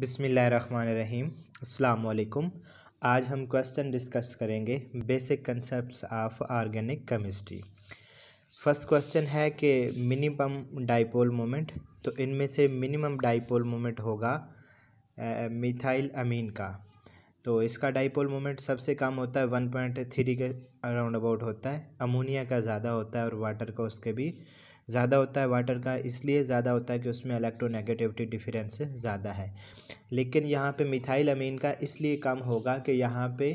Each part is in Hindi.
बिसमीम् अल्लाम आज हम क्वेश्चन डिस्कस करेंगे basic concept of organic chemistry first question है कि मिनिमम डाइपोल मोमेंट तो इनमें से मिनिमम डाइपोल मोमेंट होगा मिथाइल अमीन का तो इसका डाइपोल मोमेंट सबसे कम होता है वन पॉइंट थ्री के अराउंड अबाउट होता है अमोनिया का ज़्यादा होता है और वाटर का उसके भी ज़्यादा होता है वाटर का इसलिए ज़्यादा होता है कि उसमें इलेक्ट्रोनेगेटिविटी डिफरेंस ज़्यादा है लेकिन यहाँ पे मिथाइल अमीन का इसलिए कम होगा कि यहाँ पे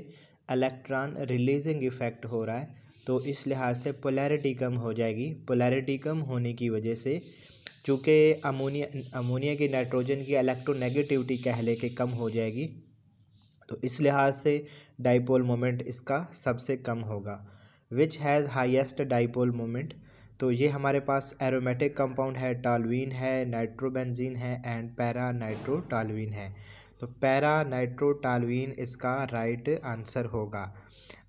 इलेक्ट्रॉन रिलीजिंग इफेक्ट हो रहा है तो इस लिहाज से पोलैरिटी कम हो जाएगी पोलैरिटी कम होने की वजह से चूँकि अमोनिया अमोनिया की नाइट्रोजन की इलेक्ट्रोनेगेटिविटी कह ले के कम हो जाएगी तो इस लिहाज से डाइपोल मोमेंट इसका सबसे कम होगा which has highest dipole moment तो ये हमारे पास एरोमेटिक कंपाउंड है टालवीन है नाइट्रोबेंजीन है एंड पैरा नाइट्रोटालवीन है तो पैरा नाइट्रो टालवीन इसका राइट आंसर होगा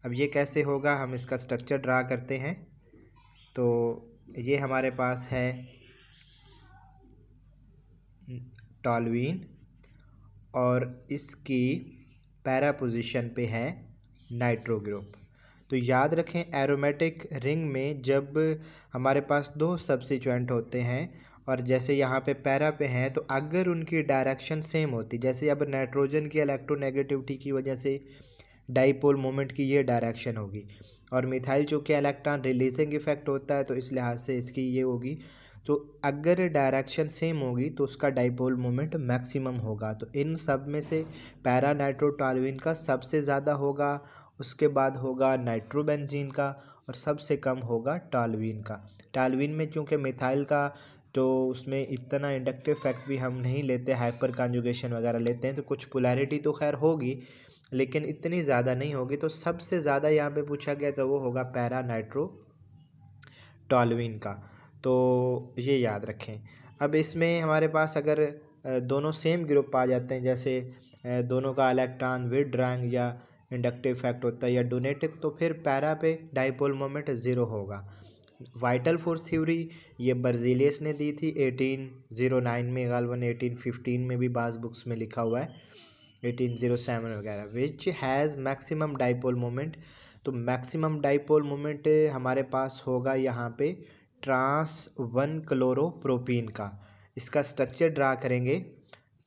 अब ये कैसे होगा हम इसका स्ट्रक्चर ड्रा करते हैं तो ये हमारे पास है टालवीन और इसकी पैरा पोजीशन पे है नाइट्रो ग्रुप तो याद रखें एरोमेटिक रिंग में जब हमारे पास दो सब्सिचुएंट होते हैं और जैसे यहाँ पे पैरा पे हैं तो अगर उनकी डायरेक्शन सेम होती जैसे अब नाइट्रोजन की इलेक्ट्रोनेगेटिविटी की वजह से डाइपोल मोमेंट की ये डायरेक्शन होगी और मिथाइल चूँकि इलेक्ट्रॉन रिलीजिंग इफेक्ट होता है तो इस लिहाज से इसकी ये होगी तो अगर डायरेक्शन सेम होगी तो उसका डाइपोल मोमेंट मैक्सिमम होगा तो इन सब में से पैरा नाइट्रोटालविन का सबसे ज़्यादा होगा उसके बाद होगा नाइट्रोबेंजीन का और सबसे कम होगा टालवीन का टालवीन में चूँकि मिथाइल का तो उसमें इतना इंडक्टिव फैक्ट भी हम नहीं लेते हाइपर कॉन्जुगेशन वगैरह लेते हैं तो कुछ पुलैरिटी तो खैर होगी लेकिन इतनी ज़्यादा नहीं होगी तो सबसे ज़्यादा यहाँ पे पूछा गया तो वो होगा पैरा नाइट्रो टॉलविन का तो ये याद रखें अब इसमें हमारे पास अगर दोनों सेम ग्रुप आ जाते हैं जैसे दोनों का इलेक्ट्रॉन ड्राइंग या इंडक्टिव इफेक्ट होता है या डोनेटिक तो फिर पैरा पे डाइपोल मोमेंट ज़ीरो होगा वाइटल फोर्स थ्योरी ये बर्जीलियस ने दी थी एटीन ज़ीरो नाइन में गालवन एटीन फिफ्टीन में भी बास बुक्स में लिखा हुआ है एटीन ज़ीरो सेवन वगैरह which has maximum dipole moment तो मैक्सिमम डाइपोल मोमेंट हमारे पास होगा यहाँ पे ट्रांस वन क्लोरोप्रोपीन का इसका स्ट्रक्चर ड्रा करेंगे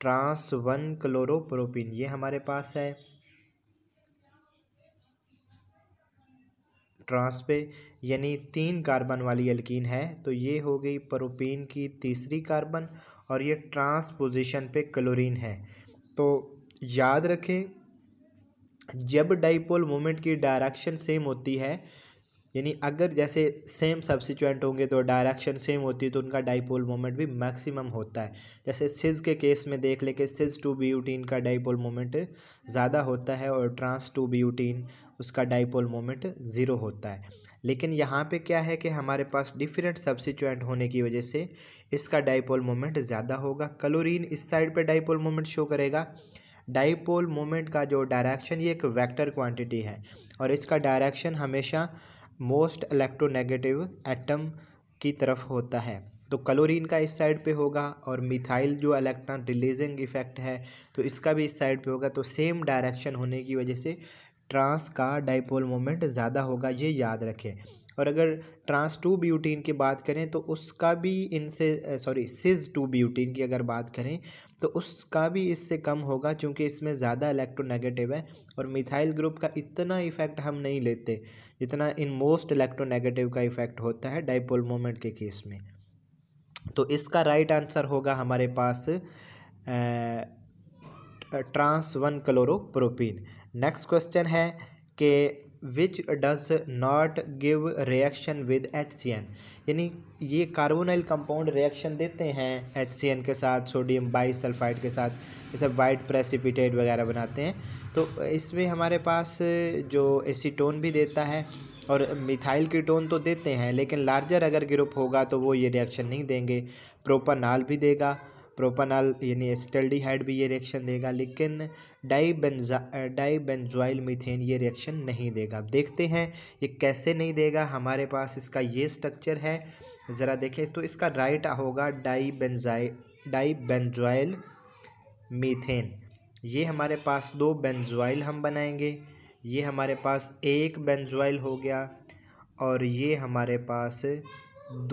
ट्रांस वन क्लोरोप्रोपीन ये हमारे पास है ट्रांस पे यानी तीन कार्बन वाली एल्कीन है तो ये हो गई प्रोपीन की तीसरी कार्बन और ये ट्रांस पोजिशन पे क्लोरीन है तो याद रखें जब डाइपोल मोमेंट की डायरेक्शन सेम होती है यानी अगर जैसे सेम सब्सिट्यूएंट होंगे तो डायरेक्शन सेम होती है तो उनका डाइपोल मोमेंट भी मैक्सिमम होता है जैसे सिज के केस में देख लें कि सिज टू बी का डाइपोल मोमेंट ज़्यादा होता है और ट्रांस टू बी उसका डाइपोल मोमेंट ज़ीरो होता है लेकिन यहाँ पे क्या है कि हमारे पास डिफरेंट सब्सिट्यूएंट होने की वजह से इसका डाइपोल मोमेंट ज़्यादा होगा क्लोरीन इस साइड पे डाइपोल मोमेंट शो करेगा डाइपोल मोमेंट का जो डायरेक्शन ये एक वेक्टर क्वांटिटी है और इसका डायरेक्शन हमेशा मोस्ट इलेक्ट्रोनेगेटिव एटम की तरफ होता है तो क्लोरीन का इस साइड पे होगा और मिथाइल जो इलेक्ट्रॉन रिलीजिंग इफेक्ट है तो इसका भी इस साइड पे होगा तो सेम डायरेक्शन होने की वजह से ट्रांस का डाइपोल मोमेंट ज़्यादा होगा ये याद रखें और अगर ट्रांस टू ब्यूटीन की बात करें तो उसका भी इनसे सॉरी सिज टू ब्यूटीन की अगर बात करें तो उसका भी इससे कम होगा क्योंकि इसमें ज़्यादा इलेक्ट्रोनेगेटिव है और मिथाइल ग्रुप का इतना इफ़ेक्ट हम नहीं लेते जितना इन मोस्ट इलेक्ट्रोनेगेटिव का इफ़ेक्ट होता है डाइपोल मोमेंट के केस में तो इसका राइट आंसर होगा हमारे पास trans one chloropropene next question है कि which does not give reaction with H C N यानी ये कार्बोनाइल कंपाउंड रिएक्शन देते हैं एच सी एन के साथ सोडियम बाई सल्फाइड के साथ जैसे वाइट प्रेसिपिटेट वगैरह बनाते हैं तो इसमें हमारे पास जो एसीटोन भी देता है और मिथाइल कीटोन तो देते हैं लेकिन लार्जर अगर ग्रुप होगा तो वो ये रिएक्शन नहीं देंगे प्रोपानाल भी देगा प्रोपानाल यानी एसिटल्डिहाइड भी ये रिएक्शन देगा लेकिन डाईबेंजा डाईबेंजोइल मीथेन ये रिएक्शन नहीं देगा अब देखते हैं ये कैसे नहीं देगा हमारे पास इसका ये स्ट्रक्चर है ज़रा देखें तो इसका राइट होगा डाईबेंजाइ डाईबेंजोइल मीथेन ये हमारे पास दो बेंजॉइल हम बनाएंगे ये हमारे पास एक बेंजॉइल हो गया और ये हमारे पास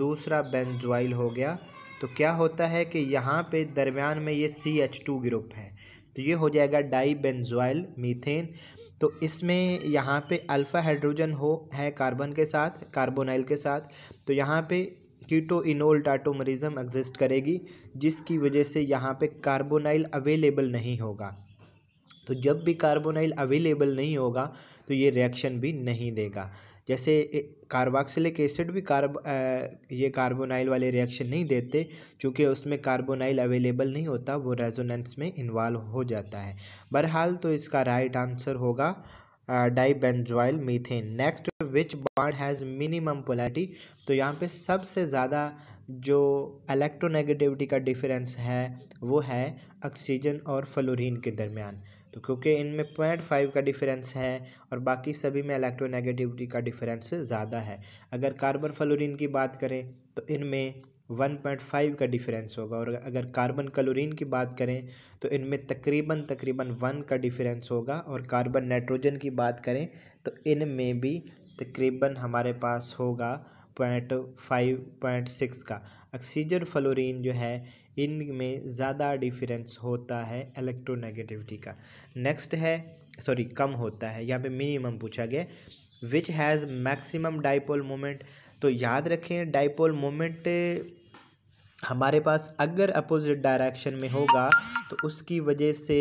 दूसरा बेंजॉइल हो गया तो क्या होता है कि यहाँ पे दरमियान में ये सी एच टू ग्रुप है तो ये हो जाएगा डाई बेंजोइल मीथेन तो इसमें यहाँ पे अल्फ़ा हाइड्रोजन हो है कार्बन के साथ कार्बोनाइल के साथ तो यहाँ पे कीटो इनोल टाटोमरिज्म एग्जिस्ट करेगी जिसकी वजह से यहाँ पे कार्बोनाइल अवेलेबल नहीं होगा तो जब भी कार्बोनाइल अवेलेबल नहीं होगा तो ये रिएक्शन भी नहीं देगा जैसे कार्बोक्सिलिक एसिड भी कार्ब ये कार्बोनाइल वाले रिएक्शन नहीं देते क्योंकि उसमें कार्बोनाइल अवेलेबल नहीं होता वो रेजोनेंस में इन्वॉल्व हो जाता है बहरहाल तो इसका राइट आंसर होगा dibenzoyl methane next which bond has minimum polarity तो यहाँ पे सबसे ज़्यादा जो इलेक्ट्रोनेगेटिविटी का डिफरेंस है वो है ऑक्सीजन और फ्लोरीन के दरमियान तो क्योंकि इनमें पॉइंट फाइव का डिफरेंस है और बाकी सभी में इलेक्ट्रोनेगेटिविटी का डिफरेंस ज़्यादा है अगर कार्बन फ्लोरीन की बात करें तो इनमें वन पॉइंट फाइव का डिफरेंस होगा और अगर कार्बन क्लोरीन की बात करें तो इनमें तकरीबन तकरीबन वन का डिफरेंस होगा और कार्बन नाइट्रोजन की बात करें तो इनमें भी तकरीबन हमारे पास होगा पॉइंट फाइव पॉइंट सिक्स का ऑक्सीजन फ्लोरीन जो है इन में ज़्यादा डिफरेंस होता है इलेक्ट्रोनेगेटिविटी का नेक्स्ट है सॉरी कम होता है यहाँ पे मिनिमम पूछा गया which has maximum dipole moment तो याद रखें डाइपोल मोमेंट हमारे पास अगर अपोजिट डायरेक्शन में होगा तो उसकी वजह से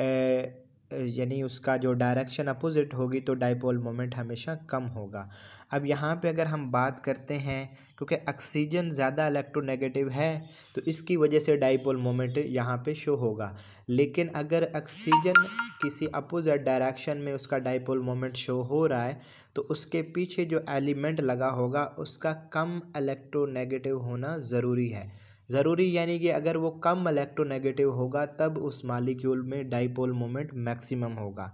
ए, यानी उसका जो डायरेक्शन अपोजिट होगी तो डाइपोल मोमेंट हमेशा कम होगा अब यहाँ पे अगर हम बात करते हैं क्योंकि ऑक्सीजन ज़्यादा इलेक्ट्रोनेगेटिव है तो इसकी वजह से डाइपोल मोमेंट यहाँ पे शो होगा लेकिन अगर ऑक्सीजन किसी अपोजिट डायरेक्शन में उसका डाइपोल मोमेंट शो हो रहा है तो उसके पीछे जो एलिमेंट लगा होगा उसका कम इलेक्ट्रोनेगेटिव होना ज़रूरी है ज़रूरी यानी कि अगर वो कम इलेक्ट्रोनेगेटिव होगा तब उस मालिक्यूल में डाइपोल मोमेंट मैक्सिमम होगा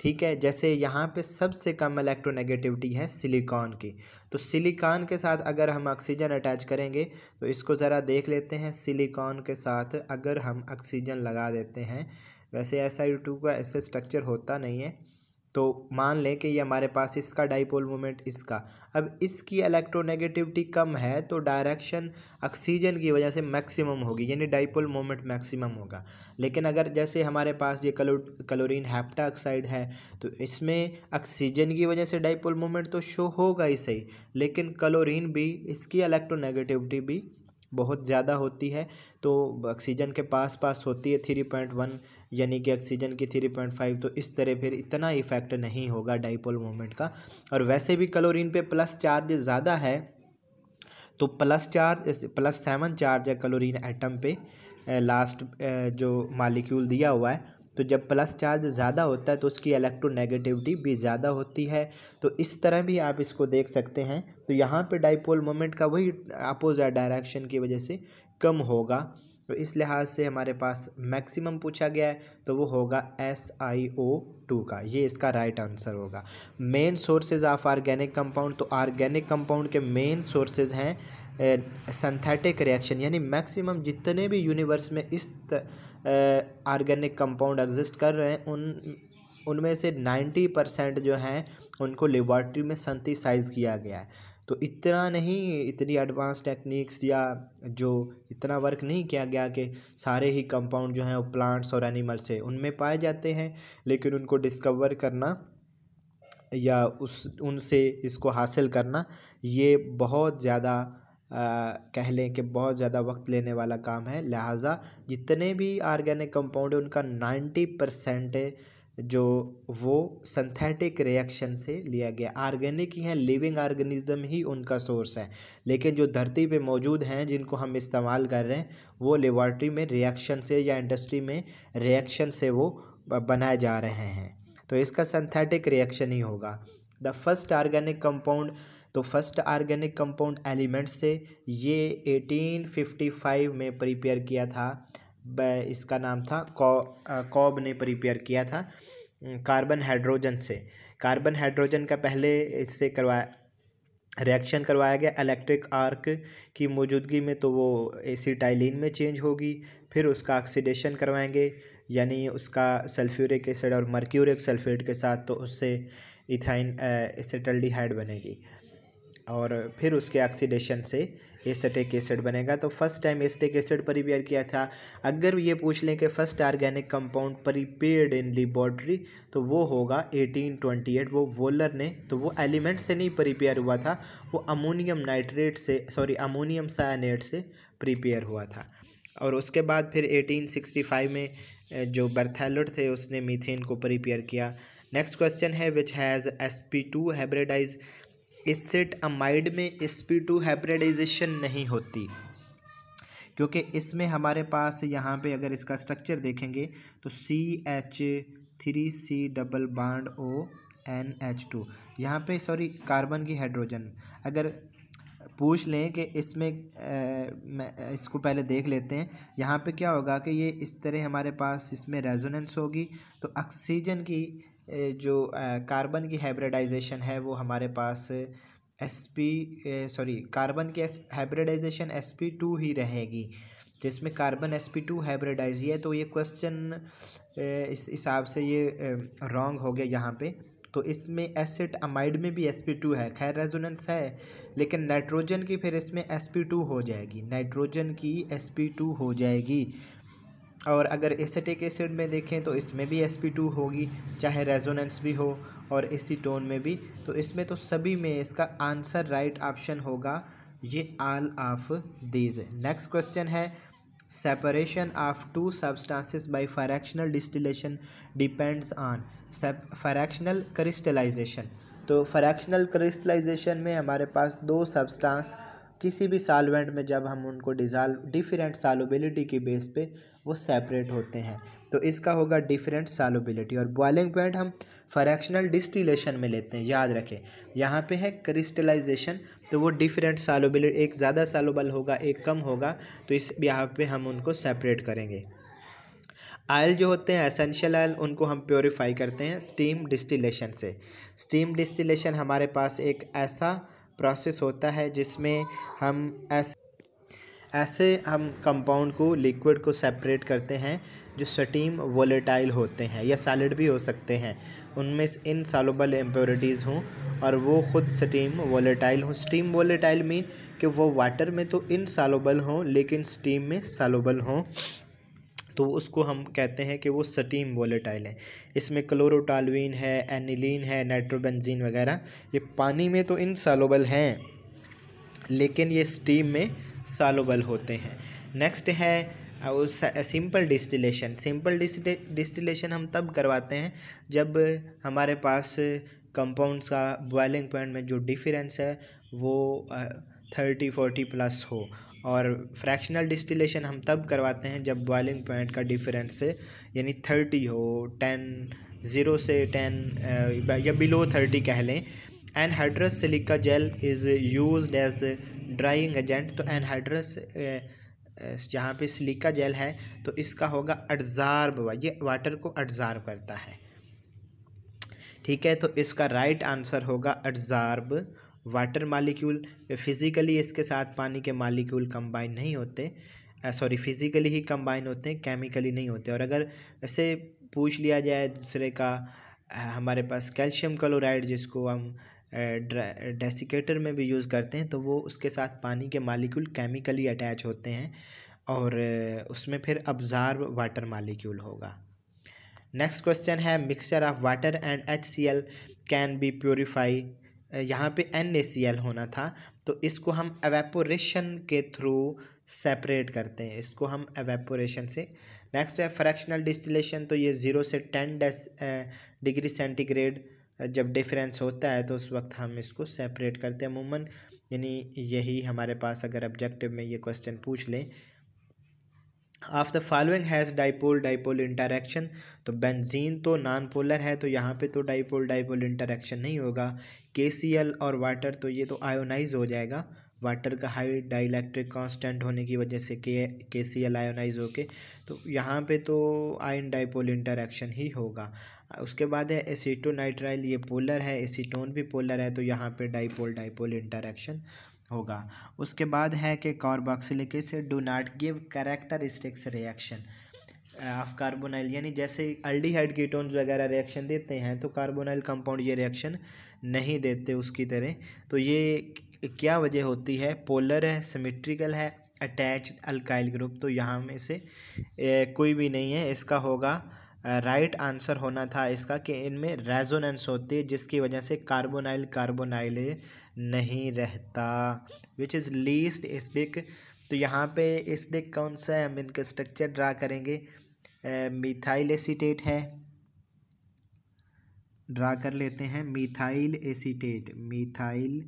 ठीक है जैसे यहाँ पे सबसे कम इलेक्ट्रोनेगेटिविटी है सिलिकॉन की तो सिलिकॉन के साथ अगर हम ऑक्सीजन अटैच करेंगे तो इसको ज़रा देख लेते हैं सिलिकॉन के साथ अगर हम ऑक्सीजन लगा देते हैं वैसे एस आई टू का ऐसे स्ट्रक्चर होता नहीं है तो मान लें कि ये हमारे पास इसका डाइपोल मोमेंट इसका अब इसकी इलेक्ट्रोनेगेटिविटी कम है तो डायरेक्शन ऑक्सीजन की वजह से मैक्सिमम होगी यानी डाइपोल मोमेंट मैक्सिमम होगा लेकिन अगर जैसे हमारे पास ये कलो क्लोरीन हैप्टा ऑक्साइड है तो इसमें ऑक्सीजन की वजह से डाइपोल मोमेंट तो शो होगा ही सही लेकिन क्लोरीन भी इसकी इलेक्ट्रोनेगेटिविटी भी बहुत ज़्यादा होती है तो ऑक्सीजन के पास पास होती है थ्री पॉइंट वन यानी कि ऑक्सीजन की थ्री पॉइंट फाइव तो इस तरह फिर इतना इफेक्ट नहीं होगा डाइपोल मोमेंट का और वैसे भी क्लोरीन पे प्लस चार्ज ज़्यादा है तो plus charge plus seven charge है क्लोरीन एटम पे लास्ट जो मालिक्यूल दिया हुआ है तो जब प्लस चार्ज ज़्यादा होता है तो उसकी इलेक्ट्रोनेगेटिविटी भी ज़्यादा होती है तो इस तरह भी आप इसको देख सकते हैं तो यहाँ पे डाइपोल मोमेंट का वही अपोजिट डायरेक्शन की वजह से कम होगा तो इस लिहाज से हमारे पास मैक्सिमम पूछा गया है तो वो होगा एस आई ओ टू का ये इसका राइट आंसर होगा main sources of organic compound तो आर्गेनिक कंपाउंड के मेन सोर्सेज हैं सिंथेटिक रिएक्शन यानी मैक्सिमम जितने भी यूनिवर्स में इस आर्गेनिक कंपाउंड एग्जिस्ट कर रहे हैं उन उनमें से नाइन्टी परसेंट जो हैं उनको लेबॉर्ट्री में संतिसाइज किया गया है तो इतना नहीं इतनी एडवांस टेक्निक्स या जो इतना वर्क नहीं किया गया कि सारे ही कंपाउंड जो हैं वो प्लांट्स और एनिमल से उनमें पाए जाते हैं लेकिन उनको डिस्कवर करना या उस उनसे इसको हासिल करना ये बहुत ज़्यादा कह लें कि बहुत ज़्यादा वक्त लेने वाला काम है लिहाजा जितने भी आर्गेनिक कंपाउंड है उनका नाइन्टी परसेंट जो वो सिंथेटिक रिएक्शन से लिया गया आर्गेनिक ही हैं लिविंग आर्गेनिज्म ही उनका सोर्स है लेकिन जो धरती पे मौजूद हैं जिनको हम इस्तेमाल कर रहे हैं वो लेबॉर्ट्री में रिएक्शन से या इंडस्ट्री में रिएक्शन से वो बनाए जा रहे हैं तो इसका सिंथेटिक रिएक्शन ही होगा द फर्स्ट आर्गेनिक कंपाउंड तो फर्स्ट आर्गेनिक कंपाउंड एलिमेंट से ये 1855 में प्रिपेयर किया था इसका नाम था कॉब ने प्रिपेयर किया था कार्बन हाइड्रोजन से कार्बन हाइड्रोजन का पहले इससे करवाया रिएक्शन करवाया गया इलेक्ट्रिक आर्क की मौजूदगी में तो वो एसीटाइलिन में चेंज होगी फिर उसका ऑक्सीडेशन करवाएंगे यानी उसका सल्फ्यूरिक एसिड और मर्क्यूरिक सल्फेट के साथ तो उससे इथाइन एसिटल्डिहाइड डिहाइड बनेगी और फिर उसके ऑक्सीडेशन से एसेटिक एसिड बनेगा तो first time acetic acid prepare किया था अगर ये पूछ लें कि first organic compound prepared in laboratory तो वो होगा एटीन ट्वेंटी एट वो वोलर ने तो वो एलिमेंट से नहीं परिपेयर हुआ था वो अमोनियम नाइट्रेट से सॉरी अमोनियम साइनेट से प्रिपेयर हुआ था और उसके बाद फिर 1865 में जो बर्थेलट थे उसने मीथेन को प्रिपेयर किया नेक्स्ट क्वेश्चन है which has S P two hybridise acetamide में एसपी टू हाइब्रिडाइजेशन नहीं होती क्योंकि इसमें हमारे पास यहाँ पे अगर इसका स्ट्रक्चर देखेंगे तो C H three C double bond O N H two यहाँ पर सॉरी कार्बन की हाइड्रोजन अगर पूछ लें कि इसमें इसको पहले देख लेते हैं यहाँ पे क्या होगा कि ये इस तरह हमारे पास इसमें रेजोनेंस होगी तो ऑक्सीजन की जो कार्बन की हाइब्रिडाइजेशन है वो हमारे पास एस पी सॉरी कार्बन की हाइब्रिडाइजेशन एस पी टू ही रहेगी जिसमें carbon S P two hybridise है तो ये क्वेश्चन इस हिसाब से ये रॉन्ग हो गया यहाँ पे तो इसमें एसिड अमाइड में भी एस पी टू है खैर रेजोनेंस है लेकिन नाइट्रोजन की फिर इसमें एस पी टू हो जाएगी नाइट्रोजन की एस पी टू हो जाएगी और अगर एसेटिक एसिड में देखें तो इसमें भी एस होगी चाहे रेजोनेंस भी हो और इसी टोन में भी तो इसमें तो सभी में इसका आंसर राइट ऑप्शन होगा ये all of these next question है separation of two substances by fractional distillation depends on fractional crystallisation तो फ्रैक्शनल क्रिस्टलाइजेशन में हमारे पास दो सब्सटेंस किसी भी सालवेंट में जब हम उनको डिज़ाल्व डिफरेंट सालोबिलिटी की बेस पे वो सेपरेट होते हैं तो इसका होगा डिफरेंट सालोबिलिटी और बॉइलिंग पॉइंट हम फ्रैक्शनल डिस्टिलेशन में लेते हैं याद रखें यहाँ पे है क्रिस्टलाइजेशन तो वो डिफरेंट सालोबिलिटी एक ज़्यादा सालोबल होगा एक कम होगा तो इस यहाँ पर हम उनको सेपरेट करेंगे आयल जो होते हैं एसेंशियल आयल उनको हम प्योरीफाई करते हैं स्टीम डिस्टिलेशन से स्टीम डिस्टिलेशन हमारे पास एक ऐसा प्रोसेस होता है जिसमें हम ऐसे ऐसे हम कंपाउंड को लिक्विड को सेपरेट करते हैं जो सटीम वोलेटाइल होते हैं या सॉलिड भी हो सकते हैं उनमें इन सालोबल इम्प्योरिटीज़ हों और वो ख़ुद स्टीम वोलेटाइल हों स्टीम वोलेटाइल मीन कि वो वाटर में तो इन सालोबल हों लेकिन स्टीम में सालोबल हों तो उसको हम कहते हैं कि वो सटीम वोलेटाइल है इसमें क्लोरोटालवीन है एनिलीन है नाइट्रोबेंजीन वगैरह ये पानी में तो इन सालोबल हैं लेकिन ये स्टीम में सालोबल होते हैं नेक्स्ट है सिंपल डिस्टिलेशन सिंपल डिस्टिलेशन हम तब करवाते हैं जब हमारे पास कंपाउंड्स का बॉइलिंग पॉइंट में जो डिफरेंस है वो थर्टी फोर्टी प्लस हो और फ्रैक्शनल डिस्टिलेशन हम तब करवाते हैं जब बॉइलिंग पॉइंट का डिफरेंस से यानी थर्टी हो टेन ज़ीरो से टेन या बिलो थर्टी कह लें anhydrous silica gel is use as drying agent तो एनहाइड्रस जहाँ पे सिलिका जेल है तो इसका होगा अडजार्ब ये वाटर को अडजार्ब करता है ठीक है तो इसका राइट आंसर होगा अडजार्ब वाटर मालिक्यूल फिज़िकली इसके साथ पानी के मालिक्यूल कंबाइन नहीं होते सॉरी फिज़िकली ही कंबाइन होते हैं केमिकली नहीं होते और अगर ऐसे पूछ लिया जाए दूसरे का हमारे पास कैल्शियम क्लोराइड जिसको हम डेसिकेटर में भी यूज़ करते हैं तो वो उसके साथ पानी के मालिक्यूल केमिकली अटैच होते हैं और उसमें फिर अब्जार्व वाटर मालिक्यूल होगा नेक्स्ट क्वेश्चन है mixture of water and H C L can be purify यहाँ पे एन ए सी एल होना था तो इसको हम एवेपोरेशन के थ्रू सेपरेट करते हैं इसको हम एवेपोरेशन से नेक्स्ट है फ्रैक्शनल डिस्टिलेशन तो ये ज़ीरो से टेन डिग्री सेंटीग्रेड जब डिफरेंस होता है तो उस वक्त हम इसको सेपरेट करते हैं अमूमन यानी यही हमारे पास अगर ऑब्जेक्टिव में ये क्वेश्चन पूछ लें of the following has dipole dipole interaction तो बेंजीन तो नॉन पोलर है तो यहाँ पे तो डाइपोल डाइपोल इंटरेक्शन नहीं होगा के सी एल और वाटर तो ये तो आयोनाइज हो जाएगा वाटर का हाई डाइलैक्ट्रिक कांस्टेंट होने की वजह से के के सी एल आयोनाइज होके तो यहाँ पे तो आयन डाइपोल इंटरेक्शन ही होगा उसके बाद है एसीटोनाइट्राइल ये पोलर है एसीटोन भी पोलर है तो यहाँ पे डाइपोल डाइपोल इंटरेक्शन होगा उसके बाद है कि carboxylic acid do not give characteristics reaction of carbonyl यानी जैसे अल्डीहाइड कीटोन्स वगैरह रिएक्शन देते हैं तो कार्बोनाइल कंपाउंड ये रिएक्शन नहीं देते उसकी तरह तो ये क्या वजह होती है पोलर है सिमेट्रिकल है अटैच अल्काइल ग्रुप तो यहाँ में से ए, कोई भी नहीं है इसका होगा राइट right आंसर होना था इसका कि इनमें रेजोनेंस होती है जिसकी वजह से कार्बोनाइल कार्बोनाइल नहीं रहता विच इज़ लीस्ट स्टिक तो यहाँ पे स्टिक कौन सा है हम इनका स्ट्रक्चर ड्रा करेंगे मिथाइल एसीटेट है ड्रा कर लेते हैं मिथाइल एसीटेट मिथाइल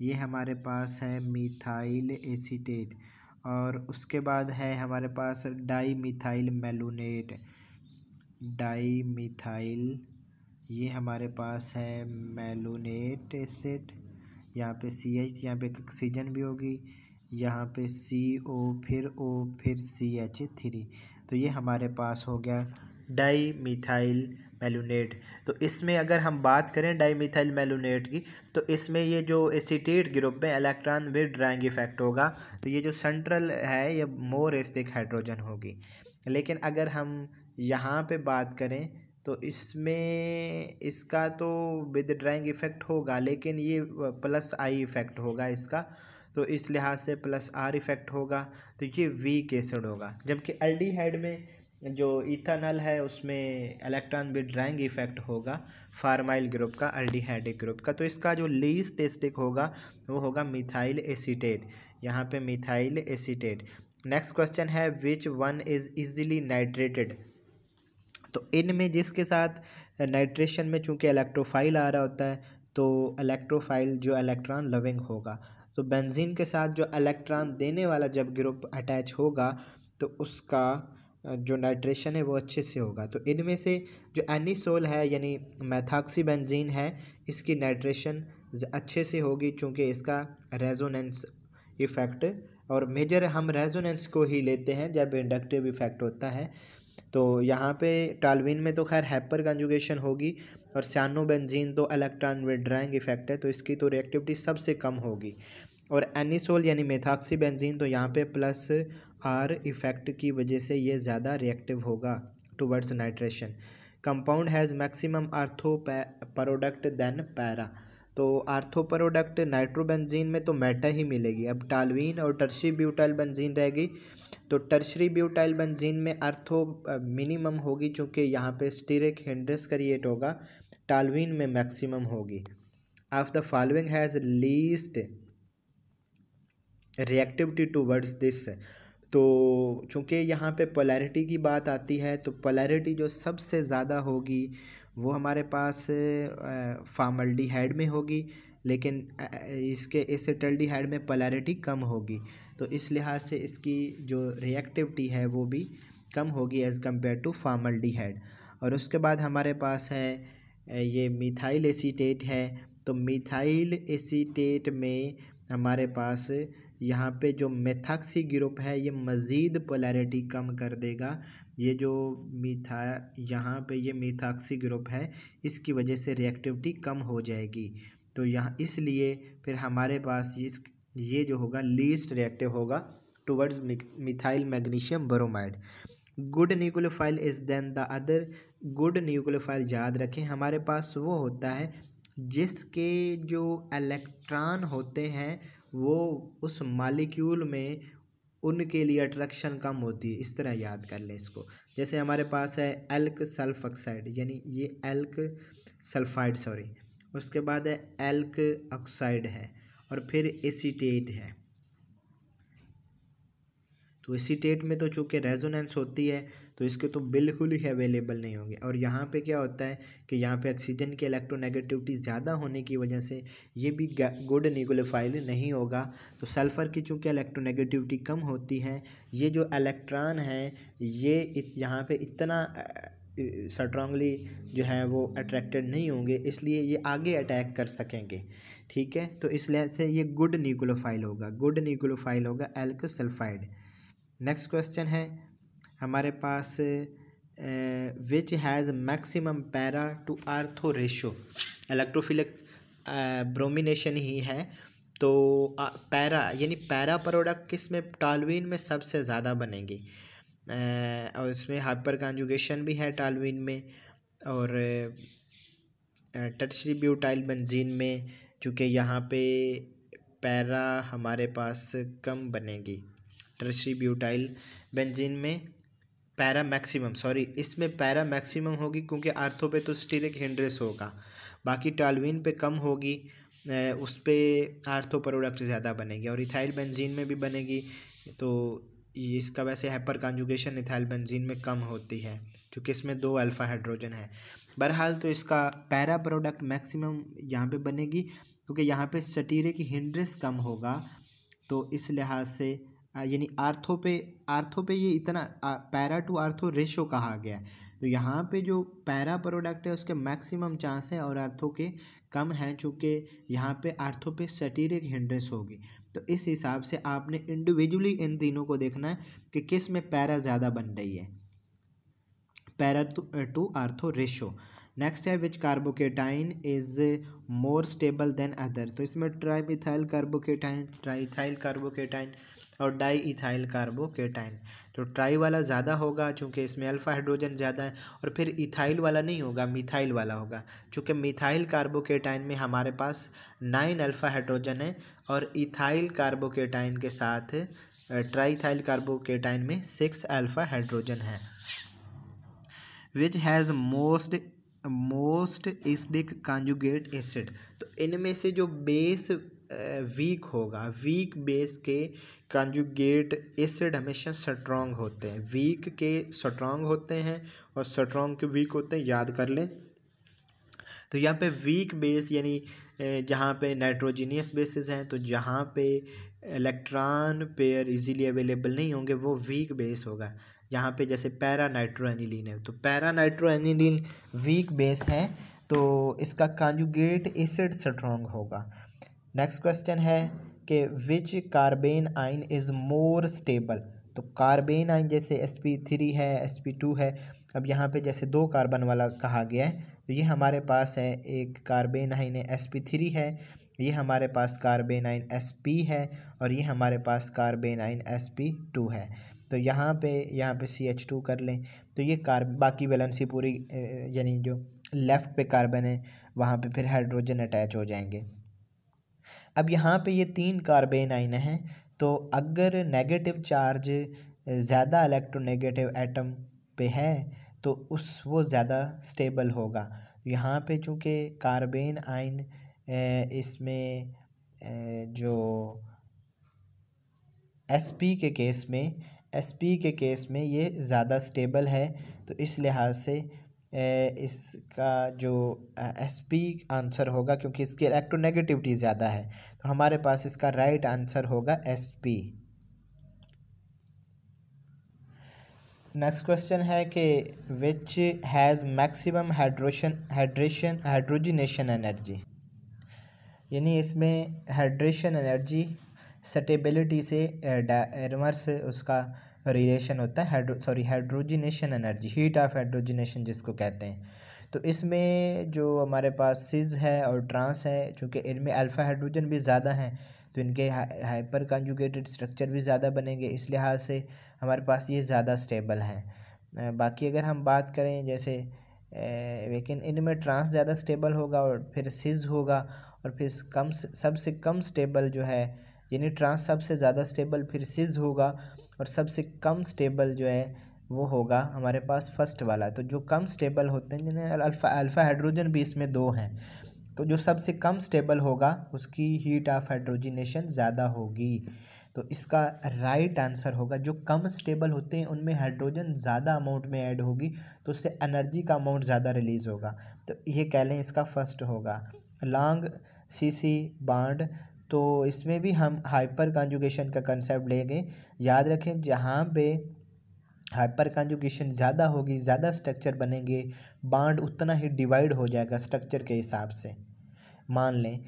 ये हमारे पास है मिथाइल एसीटेट और उसके बाद है हमारे पास di methyl malonate di methyl ये हमारे पास है मेलोनेट एसिड यहाँ पे सी एच यहाँ पे ऑक्सीजन भी होगी यहाँ पे सी ओ फिर ओ फिर सी एच थ्री तो ये हमारे पास हो गया डाई मिथाइल मेलोनेट तो इसमें अगर हम बात करें मिथाइल मेलोनेट की तो इसमें ये जो एसीटेट ग्रुप में इलेक्ट्रॉन ड्राइंग इफेक्ट होगा तो ये जो सेंट्रल है ये मोर एसिडिक हाइड्रोजन होगी लेकिन अगर हम यहाँ पे बात करें तो इसमें इसका तो विद ड्राइंग इफ़ेक्ट होगा लेकिन ये प्लस आई इफ़ेक्ट होगा इसका तो इस लिहाज से प्लस आर इफ़ेक्ट होगा तो ये वीक एसिड होगा जबकि अल्डीहाइड में जो इथानल है उसमें इलेक्ट्रॉन ड्राइंग इफेक्ट होगा फार्माइल ग्रुप का अल्डीहाइडिक ग्रुप का तो इसका जो लीस्ट टेस्टिक होगा वो होगा मिथाइल एसीटेट यहाँ पे मिथाइल एसीटेट नेक्स्ट क्वेश्चन है which one is easily nitrated तो इनमें जिसके साथ नाइट्रेशन में चूँकि इलेक्ट्रोफाइल आ रहा होता है तो इलेक्ट्रोफाइल जो इलेक्ट्रॉन लविंग होगा तो बेंजीन के साथ जो इलेक्ट्रॉन देने वाला जब ग्रुप अटैच होगा तो उसका जो नाइट्रेशन है वो अच्छे से होगा तो इनमें से जो एनिसोल है यानी मैथाक्सी बेंजीन है इसकी नाइट्रेशन अच्छे से होगी चूँकि इसका रेजोनेंस इफ़ेक्ट और मेजर हम रेजोनेंस को ही लेते हैं जब इंडक्टिव इफ़ेक्ट होता है तो यहाँ पे टालविन में तो खैर हैपर कंजुगेशन होगी और सानो बेंजीन तो इलेक्ट्रॉन विड्राइंग इफेक्ट है तो इसकी तो रिएक्टिविटी सबसे कम होगी और एनिसोल यानी मेथाक्सी बेंजीन तो यहाँ पे प्लस आर इफेक्ट की वजह से ये ज़्यादा रिएक्टिव होगा towards nitration compound has maximum ortho product than para तो आर्थो प्रोडक्ट नाइट्रोबेंजीन में तो मेटा ही मिलेगी अब टालवीन और टर्शी ब्यूटाइल बंजीन रहेगी तो टर्शरी ब्यूटाइल बंजीन में आर्थो मिनिमम होगी चूँकि यहाँ पे स्टीरिक हेंड्रेस क्रिएट होगा टालवीन में मैक्सिमम होगी of the following has least reactivity towards this तो चूँकि यहाँ पे पोलैरिटी की बात आती है तो पोलैरिटी जो सबसे ज़्यादा होगी वो हमारे पास फार्मल्डिहाइड में होगी लेकिन इसके एसिटल्डिहाइड में पलैरिटी कम होगी तो इस लिहाज से इसकी जो रिएक्टिविटी है वो भी कम होगी एज़ कम्पेयर टू फार्मल्डिहाइड और उसके बाद हमारे पास है ये मिथाइल एसीटेट है तो मिथाइल एसीटेट में हमारे पास यहाँ पे जो मेथाक्सी ग्रुप है ये मज़ीद पोलैरिटी कम कर देगा ये जो मीथा यहाँ पे ये मीथाक्सी ग्रुप है इसकी वजह से रिएक्टिविटी कम हो जाएगी तो यहाँ इसलिए फिर हमारे पास इस ये जो होगा लीस्ट रिएक्टिव होगा towards methyl magnesium bromide good nucleophile is than the other good nucleophile याद रखें हमारे पास वो होता है जिसके जो इलेक्ट्रॉन होते हैं वो उस मालिक्यूल में उनके लिए अट्रैक्शन कम होती है इस तरह याद कर लें इसको जैसे हमारे पास है एल्क सल्फ ऑक्साइड यानी ये एल्क सल्फाइड सॉरी उसके बाद है एल्क ऑक्साइड है और फिर एसीटेट है तो एसीटेट में तो चूँकि रेजोनेंस होती है तो इसके तो बिल्कुल ही अवेलेबल नहीं होंगे और यहाँ पे क्या होता है कि यहाँ पे ऑक्सीजन की इलेक्ट्रोनेगेटिविटी ज़्यादा होने की वजह से ये भी गुड निगोलिफाइल नहीं होगा तो सल्फ़र की चूँकि इलेक्ट्रोनेगेटिविटी कम होती है ये जो इलेक्ट्रॉन है ये इत, यहाँ पर इतना स्ट्रांगली जो है वो अट्रैक्टेड नहीं होंगे इसलिए ये आगे अटैक कर सकेंगे ठीक है तो इसलिए से ये गुड न्यूक्लोफाइल होगा गुड न्यूक्लोफाइल होगा एल्क सल्फाइड नेक्स्ट क्वेश्चन है हमारे पास which has maximum para to ortho ratio electrophilic bromination ही है तो आ, पैरा यानी पैरा प्रोडक्ट किस में टालवीन में सबसे ज़्यादा बनेगी और इसमें हाइपर कॉन्जुगेशन भी है टालवीन में और टर्शरी ब्यूटाइल बंजीन में चूँकि यहाँ पे पैरा हमारे पास कम बनेगी ट्रेसी ब्यूटाइल बेंजीन में पैरा मैक्सिमम सॉरी इसमें पैरा मैक्सिमम होगी क्योंकि आर्थो पे तो स्टीरिक हिंड्रेस होगा बाकी टालविन पे कम होगी उस पर आर्थो प्रोडक्ट ज़्यादा बनेगी और इथाइल बेंजीन में भी बनेगी तो इसका वैसे हैपर कॉन्जुगेशन इथाइल बेंजीन में कम होती है क्योंकि इसमें दो अल्फ़ा हाइड्रोजन है बहरहाल तो इसका पैरा प्रोडक्ट मैक्सिमम यहाँ पे बनेगी क्योंकि यहाँ पे सटीरे की हिंड्रेस कम होगा तो इस लिहाज से यानी आर्थो पे आर्थो पे ये इतना पैरा टू आर्थो रेशो कहा गया है तो यहाँ पे जो पैरा प्रोडक्ट है उसके मैक्सिमम चांस है और आर्थो के कम हैं चूँकि यहाँ पे आर्थो पे सटीरिक हिंड्रेंस होगी तो इस हिसाब से आपने इंडिविजुअली इन तीनों को देखना है कि किस में पैरा ज़्यादा बन रही है para to, ortho ratio next है which carbocation is more stable than other तो इसमें ट्राई कार्बोकेटाइन ट्राईथाइल कार्बोकेटाइन और डाई इथाइल कार्बोकेटाइन तो ट्राई वाला ज़्यादा होगा चूँकि इसमें अल्फ़ा हाइड्रोजन ज़्यादा है और फिर इथाइल वाला नहीं होगा मिथाइल वाला होगा चूँकि मिथाइल कार्बोकेटाइन में हमारे पास नाइन अल्फ़ा हाइड्रोजन है और इथाइल कार्बोकेटाइन के साथ ट्राईथाइल कार्बोकेटाइन में सिक्स अल्फ़ा हाइड्रोजन है which has most most acidic conjugate acid तो इनमें से जो बेस वीक होगा वीक बेस के कंजुगेट एसिड हमेशा स्ट्रॉन्ग होते हैं वीक के स्ट्रॉन्ग होते हैं और स्ट्रॉन्ग के वीक होते हैं याद कर लें तो यहाँ पे वीक बेस यानी जहाँ पे नाइट्रोजीनियस बेसिस हैं तो जहाँ पे इलेक्ट्रॉन पेयर इजीली अवेलेबल नहीं होंगे वो वीक बेस होगा यहाँ पे जैसे पैरा नाइट्रो एनिलीन है तो para nitro aniline weak base है तो इसका कांजुगेट एसिड स्ट्रॉन्ग होगा नेक्स्ट क्वेश्चन है कि which carbanion is more stable तो कार्बेन आइन जैसे एस पी थ्री है एस पी टू है अब यहाँ पे जैसे दो कार्बन वाला कहा गया है तो ये हमारे पास है एक carbene carbanion S P three है ये हमारे पास कार्बेन आइन एस पी है और ये हमारे पास carbanion S P two है तो यहाँ पे यहाँ पे सी एच टू कर लें तो ये कार बाकी वैलेंसी पूरी यानी जो लेफ़्ट पे कार्बन है वहाँ पे फिर हाइड्रोजन अटैच हो जाएंगे अब यहाँ पे ये तीन कार्बेन आइन हैं तो अगर नेगेटिव चार्ज ज़्यादा इलेक्ट्रोनेगेटिव एटम पे है तो उस वो ज़्यादा स्टेबल होगा यहाँ पे चूँकि कार्बेन आइन इसमें जो एस पी के केस में एस पी के केस में ये ज़्यादा स्टेबल है तो इस लिहाज से इसका जो एस पी आंसर होगा क्योंकि इसकी इलेक्ट्रोनेगेटिविटी ज़्यादा है तो हमारे पास इसका राइट आंसर होगा एस पी नेक्स्ट क्वेश्चन है कि which has maximum hydration hydration hydrogenation energy यानी इसमें हाइड्रेशन एनर्जी सटेबिलिटी से रिवर्स उसका रिलेशन होता है hydro sorry hydrogenation energy heat of hydrogenation जिसको कहते हैं तो इसमें जो हमारे पास सिज है और ट्रांस है चूँकि इनमें अल्फ़ा हाइड्रोजन भी ज़्यादा हैं तो इनके हाइपर कंजुगेटेड स्ट्रक्चर भी ज़्यादा बनेंगे इस लिहाज से हमारे पास ये ज़्यादा स्टेबल हैं बाकी अगर हम बात करें जैसे लेकिन इनमें ट्रांस ज़्यादा स्टेबल होगा और फिर सिज होगा और फिर कम सबसे कम स्टेबल जो है यानी ट्रांस सबसे ज़्यादा स्टेबल फिर सिज होगा और सबसे कम स्टेबल जो है वो होगा हमारे पास फर्स्ट वाला तो जो कम स्टेबल होते हैं जिन्हें अल्फा अल्फा हाइड्रोजन भी इसमें दो हैं तो जो सबसे कम स्टेबल होगा उसकी हीट ऑफ हाइड्रोजिनेशन ज़्यादा होगी तो इसका राइट आंसर होगा जो कम स्टेबल होते हैं उनमें हाइड्रोजन ज़्यादा अमाउंट में ऐड होगी तो उससे एनर्जी का अमाउंट ज़्यादा रिलीज़ होगा तो ये कह लें इसका फर्स्ट होगा लॉन्ग सी सी बाड तो इसमें भी हम हाइपर कंजुगेशन का कंसेप्ट लेंगे याद रखें जहाँ पे हाइपर कंजुगेशन ज़्यादा होगी ज़्यादा स्ट्रक्चर बनेंगे बाड उतना ही डिवाइड हो जाएगा स्ट्रक्चर के हिसाब से मान लें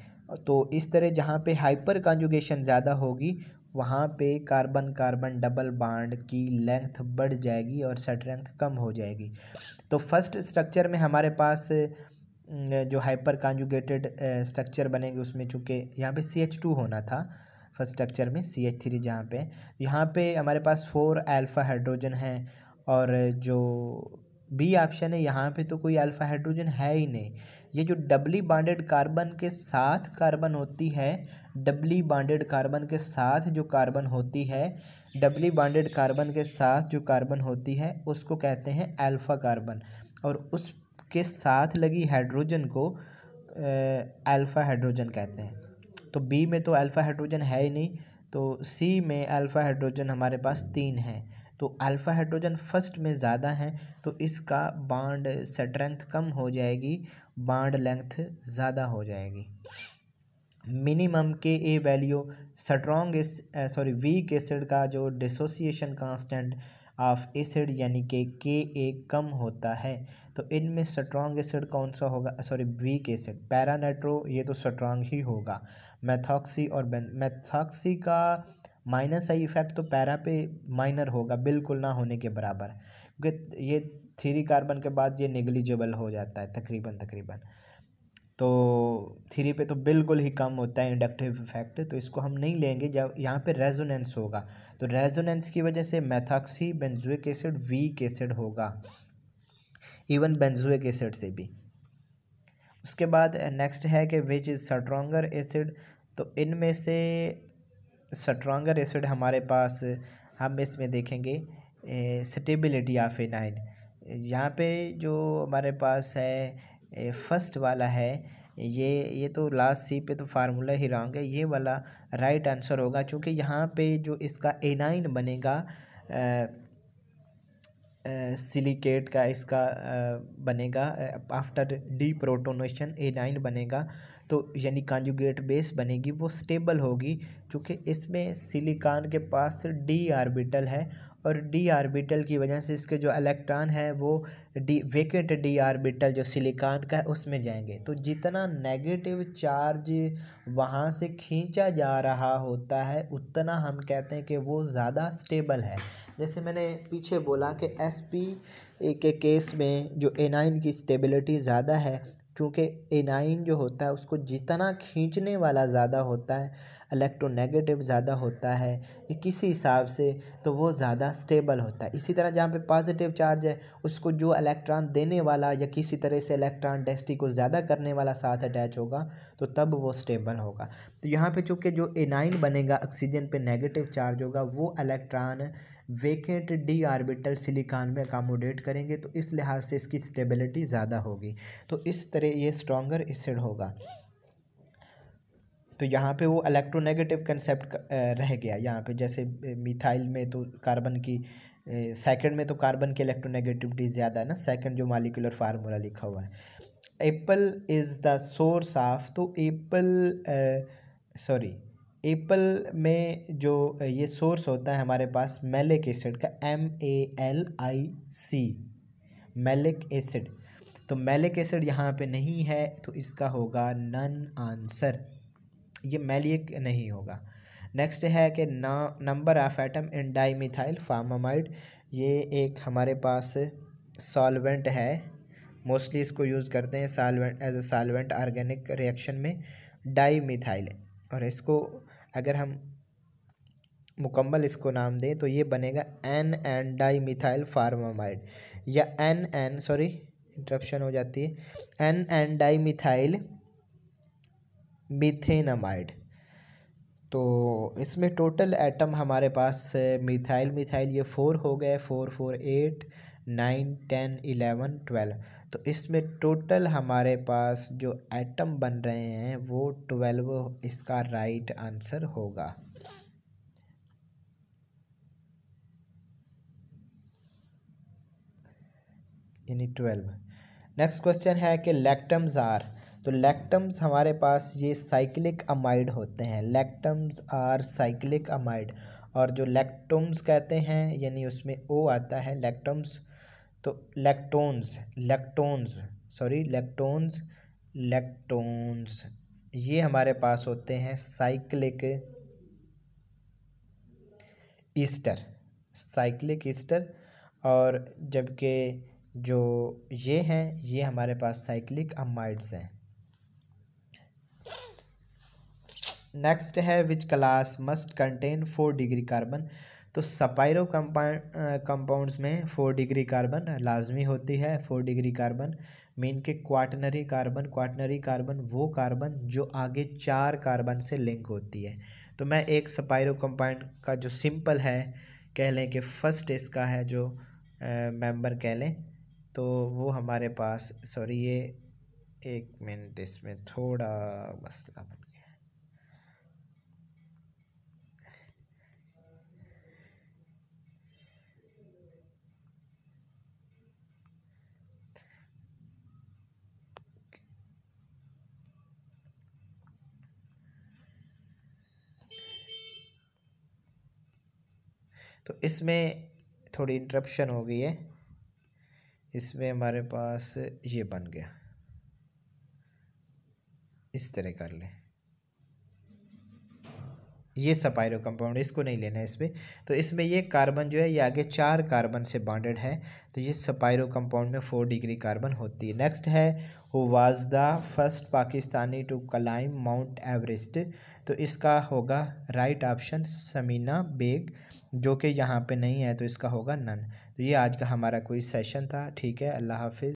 तो इस तरह जहाँ पे हाइपर कंजुगेशन ज़्यादा होगी वहाँ पे कार्बन कार्बन डबल बाड की लेंथ बढ़ जाएगी और स्ट्रेंथ लेंथ कम हो जाएगी तो फर्स्ट स्ट्रक्चर में हमारे पास जो हाइपर कॉन्जुगेटेड स्ट्रक्चर बनेंगे उसमें चूँकि यहाँ पे सी एच टू होना था फर्स्ट स्ट्रक्चर में सी एच थ्री जहाँ पे यहाँ पे हमारे पास फोर अल्फ़ा हाइड्रोजन है और जो बी ऑप्शन है यहाँ पे तो कोई अल्फ़ा हाइड्रोजन है ही नहीं ये जो डबली बॉन्डेड कार्बन के साथ कार्बन होती है डबली बॉन्डेड कार्बन के साथ जो कार्बन होती है डबली बॉन्डेड कार्बन के साथ जो कार्बन होती है उसको कहते हैं अल्फ़ा कार्बन और उस उसके साथ लगी हाइड्रोजन को अल्फ़ा हाइड्रोजन कहते हैं तो बी में तो अल्फ़ा हाइड्रोजन है ही नहीं तो सी में अल्फ़ा हाइड्रोजन हमारे पास तीन है तो अल्फ़ा हाइड्रोजन फर्स्ट में ज़्यादा हैं तो इसका बाड स्ट्रेंथ कम हो जाएगी बाड लेंथ ज़्यादा हो जाएगी minimum K A value strong sorry weak acid का जो डिसोसिएशन कांस्टेंट ऑफ एसिड यानी कि के ए कम होता है तो इनमें स्ट्रॉन्ग एसिड कौन सा होगा सॉरी वीक एसिड पैरानेट्रो ये तो स्ट्रॉन्ग ही होगा मैथॉक्सी और मैथॉक्सी का माइनस आई इफेक्ट तो पैरा पे माइनर होगा बिल्कुल ना होने के बराबर क्योंकि ये थ्री कार्बन के बाद ये निगलिजेबल हो जाता है तकरीबन तकरीबन तो थ्री पे तो बिल्कुल ही कम होता है इंडक्टिव इफेक्ट तो इसको हम नहीं लेंगे जब यहाँ पे रेजोनेंस होगा तो रेजोनेंस की वजह से methoxy benzoic acid weak acid होगा इवन बेंजुक एसिड से भी उसके बाद नेक्स्ट है कि विच इज़ स्ट्रॉन्गर एसिड तो इनमें से स्ट्रोंगर एसिड हमारे पास हम इसमें देखेंगे स्टेबिलिटी ऑफ ए नाइन यहाँ पे जो हमारे पास है फर्स्ट वाला है ये ये तो लास्ट सी पे तो फार्मूला ही रॉन्ग है ये वाला राइट आंसर होगा क्योंकि यहाँ पे जो इसका एनाइन बनेगा आ, सिलिकेट का इसका बनेगा after deprotonation anion बनेगा तो यानी कांजुगेट बेस बनेगी वो स्टेबल होगी क्योंकि इसमें सिलिकॉन के पास डी आर्बिटल है और डी आर्बिटल की वजह से इसके जो इलेक्ट्रॉन है वो डी वेकेंट डी आर्बिटल जो सिलिकॉन का है उसमें जाएंगे तो जितना नेगेटिव चार्ज वहाँ से खींचा जा रहा होता है उतना हम कहते हैं कि वो ज़्यादा स्टेबल है जैसे मैंने पीछे बोला कि एस पी के केस में जो नाइन की स्टेबिलिटी ज़्यादा है क्योंकि नाइन जो होता है उसको जितना खींचने वाला ज़्यादा होता है इलेक्ट्रोनेगेटिव ज़्यादा होता है किसी हिसाब से तो वो ज़्यादा स्टेबल होता है इसी तरह जहाँ पे पॉजिटिव चार्ज है उसको जो इलेक्ट्रॉन देने वाला या किसी तरह से इलेक्ट्रॉन डेस्टी को ज़्यादा करने वाला साथ अटैच होगा तो तब वो स्टेबल होगा तो यहाँ पर चूँकि जो नाइन बनेगा ऑक्सीजन पर नेगेटिव चार्ज होगा वो electron vacant D orbital silicon में अकामोडेट करेंगे तो इस लिहाज से इसकी स्टेबिलिटी ज़्यादा होगी तो इस तरह ये स्ट्रॉगर एसिड होगा तो यहाँ पे वो इलेक्ट्रोनेगेटिव कंसेप्ट रह गया यहाँ पे जैसे मिथाइल में तो कार्बन की सेकंड में तो कार्बन की इलेक्ट्रोनेगेटिविटी ज़्यादा है ना सेकंड जो मालिकुलर फार्मूला लिखा हुआ है apple is the source of तो एप्पल सॉरी एप्पल में जो ये सोर्स होता है हमारे पास मेलिक एसिड का M A L I C malic acid तो मेलिक एसिड यहाँ पे नहीं है तो इसका होगा नन आंसर ये मेलिक नहीं होगा नेक्स्ट है कि ना number of atom in dimethyl formamide ये एक हमारे पास सॉल्वेंट है मोस्टली इसको यूज़ करते हैं solvent as a solvent organic reaction में डाईमिथाइल और इसको अगर हम मुकम्मल इसको नाम दें तो ये बनेगा N N di methyl formamide या एन एन सॉरी इंटरप्शन हो जाती है N N di methyl methanamide तो इसमें टोटल एटम हमारे पास मिथाइल मिथाइल ये फोर हो गए four four eight nine ten eleven twelve तो इसमें टोटल हमारे पास जो एटम बन रहे हैं वो ट्वेल्व इसका राइट आंसर होगा यानी ट्वेल्व नेक्स्ट क्वेश्चन है कि लैक्टम्स आर तो लैक्टम्स हमारे पास ये साइक्लिक अमाइड होते हैं लैक्टम्स आर साइक्लिक अमाइड और जो लैक्टोम्स कहते हैं यानी उसमें ओ आता है लैक्टम्स तो लेक्टोन्स लेक्टोन्स सॉरी लेक्टोन्स लेक्टोन्स ये हमारे पास होते हैं साइक्लिक ईस्टर साइक्लिक ईस्टर और जबकि जो ये हैं ये हमारे पास साइक्लिक अमाइड्स हैं नेक्स्ट है which class must contain four degree carbon तो सपायरो कंपाउंड्स में फोर डिग्री कार्बन लाजमी होती है फोर डिग्री कार्बन मीन के क्वाटनरी कार्बन क्वाटनरी कार्बन वो कार्बन जो आगे चार कार्बन से लिंक होती है तो मैं एक सपायरो कंपाउंड का जो सिंपल है कह लें कि फर्स्ट इसका है जो मेंबर कह लें तो वो हमारे पास सॉरी ये एक मिनट इसमें थोड़ा मसला बन गया तो इसमें थोड़ी इंटरप्शन हो गई है इसमें हमारे पास ये बन गया इस तरह कर लें ये सपायरो कंपाउंड इसको नहीं लेना है इसमें तो इसमें ये कार्बन जो है ये आगे चार कार्बन से बॉन्डेड है तो ये सपायरो कंपाउंड में फोर डिग्री कार्बन होती है नेक्स्ट है who was the first Pakistani to climb Mount Everest तो इसका होगा राइट ऑप्शन समीना बेग जो कि यहाँ पे नहीं है तो इसका होगा नन तो ये आज का हमारा कोई सेशन था ठीक है अल्लाह हाफिज़